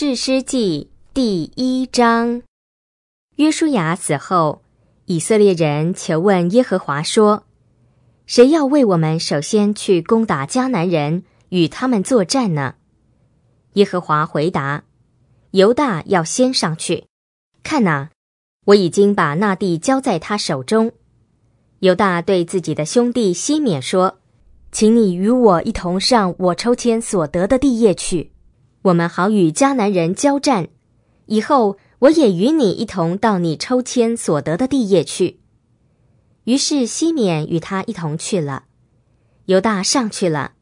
士师记第一章，约书亚死后，以色列人求问耶和华说：“谁要为我们首先去攻打迦南人，与他们作战呢？”耶和华回答：“犹大要先上去。看哪，我已经把那地交在他手中。”犹大对自己的兄弟西缅说：“请你与我一同上我抽签所得的地业去。”我们好与迦南人交战，以后我也与你一同到你抽签所得的地业去。于是西缅与他一同去了，犹大上去了，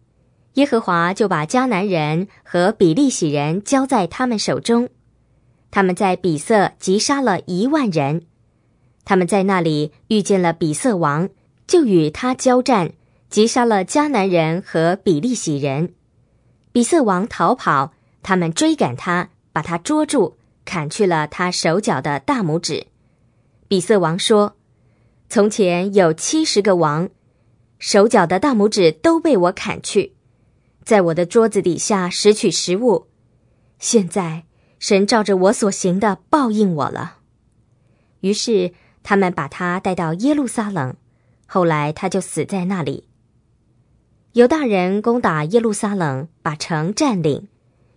耶和华就把迦南人和比利洗人交在他们手中。他们在比色击杀了一万人。他们在那里遇见了比色王，就与他交战，击杀了迦南人和比利洗人。比色王逃跑。他们追赶他，把他捉住，砍去了他手脚的大拇指。比色王说：“从前有七十个王，手脚的大拇指都被我砍去，在我的桌子底下拾取食物。现在神照着我所行的报应我了。”于是他们把他带到耶路撒冷，后来他就死在那里。犹大人攻打耶路撒冷，把城占领。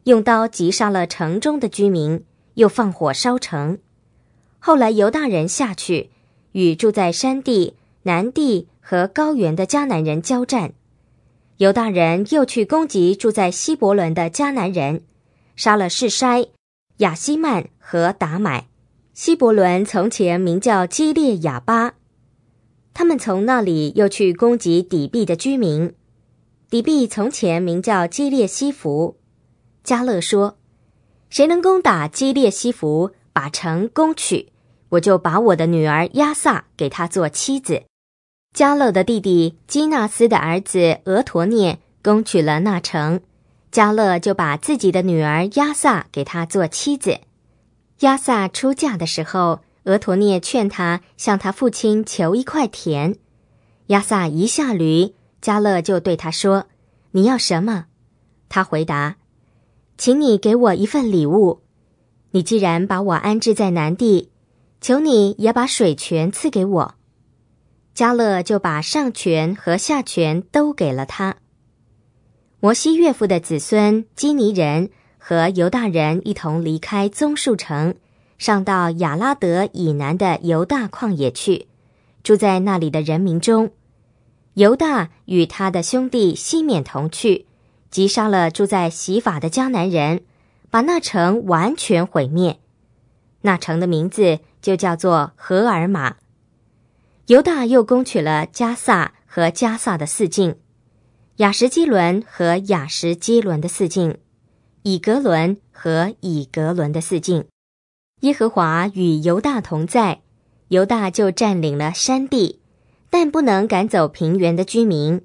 用刀击杀了城中的居民，又放火烧城。后来犹大人下去与住在山地、南地和高原的迦南人交战。犹大人又去攻击住在希伯伦的迦南人，杀了士筛、亚希曼和达买。希伯伦从前名叫基列亚巴。他们从那里又去攻击底壁的居民。底壁从前名叫基列西弗。加勒说：“谁能攻打基列西弗，把城攻取，我就把我的女儿亚萨给他做妻子。”加勒的弟弟基纳斯的儿子俄陀涅攻取了那城，加勒就把自己的女儿亚萨给他做妻子。亚萨出嫁的时候，俄陀涅劝他向他父亲求一块田。亚萨一下驴，加勒就对他说：“你要什么？”他回答。请你给我一份礼物。你既然把我安置在南地，求你也把水泉赐给我。迦勒就把上泉和下泉都给了他。摩西岳父的子孙基尼人和犹大人一同离开棕树城，上到亚拉德以南的犹大旷野去，住在那里的人民中。犹大与他的兄弟西缅同去。击杀了住在洗法的迦南人，把那城完全毁灭。那城的名字就叫做荷尔玛。犹大又攻取了加萨和加萨的四境，雅什基伦和雅什基伦的四境，以格伦和以格伦的四境。耶和华与犹大同在，犹大就占领了山地，但不能赶走平原的居民，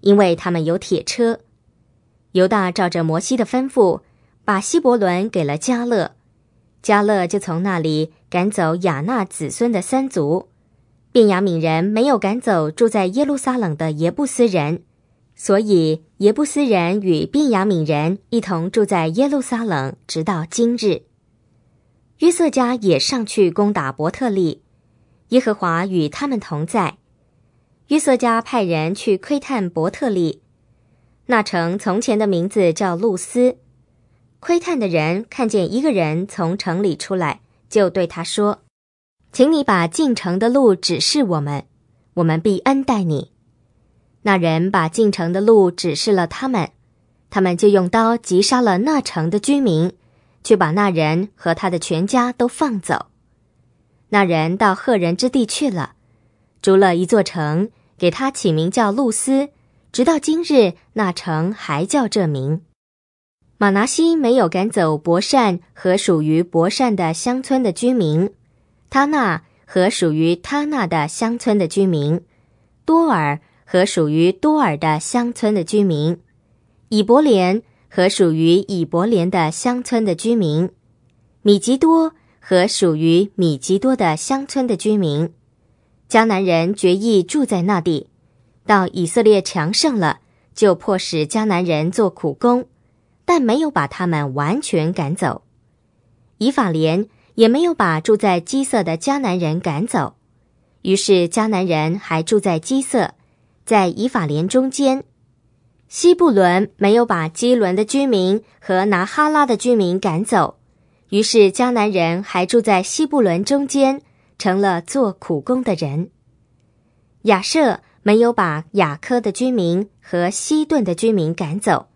因为他们有铁车。犹大照着摩西的吩咐，把希伯伦给了迦勒，迦勒就从那里赶走亚纳子孙的三族。便雅敏人没有赶走住在耶路撒冷的耶布斯人，所以耶布斯人与便雅敏人一同住在耶路撒冷，直到今日。约瑟家也上去攻打伯特利，耶和华与他们同在。约瑟家派人去窥探伯特利。那城从前的名字叫露丝。窥探的人看见一个人从城里出来，就对他说：“请你把进城的路指示我们，我们必恩待你。”那人把进城的路指示了他们，他们就用刀击杀了那城的居民，却把那人和他的全家都放走。那人到赫人之地去了，筑了一座城，给他起名叫露丝。直到今日，那城还叫这名。马拿西没有赶走伯善和属于伯善的乡村的居民，他那和属于他那的乡村的居民，多尔和属于多尔的乡村的居民，以伯连和属于以伯连的乡村的居民，米吉多和属于米吉多的乡村的居民，迦南人决意住在那地。到以色列强盛了，就迫使迦南人做苦工，但没有把他们完全赶走。以法莲也没有把住在基色的迦南人赶走，于是迦南人还住在基色，在以法莲中间。西布伦没有把基伦的居民和拿哈拉的居民赶走，于是迦南人还住在西布伦中间，成了做苦工的人。亚舍没有把雅科的居民和西顿的居民赶走，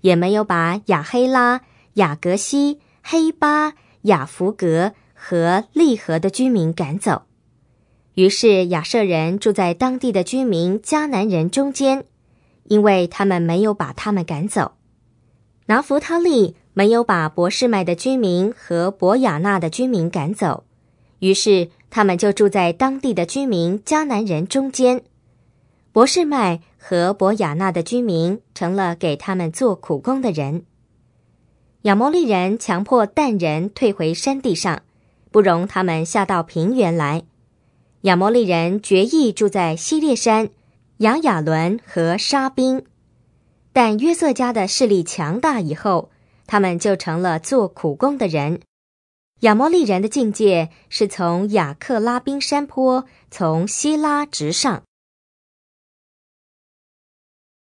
也没有把雅黑拉、雅格西、黑巴、雅弗格和利和的居民赶走。于是雅舍人住在当地的居民迦南人中间，因为他们没有把他们赶走。拿弗他利没有把博士麦的居民和博雅纳的居民赶走，于是他们就住在当地的居民迦南人中间。博士麦和博雅纳的居民成了给他们做苦工的人。亚摩利人强迫但人退回山地上，不容他们下到平原来。亚摩利人决意住在西列山、雅亚伦和沙冰，但约瑟家的势力强大以后，他们就成了做苦工的人。亚摩利人的境界是从雅克拉冰山坡从希拉直上。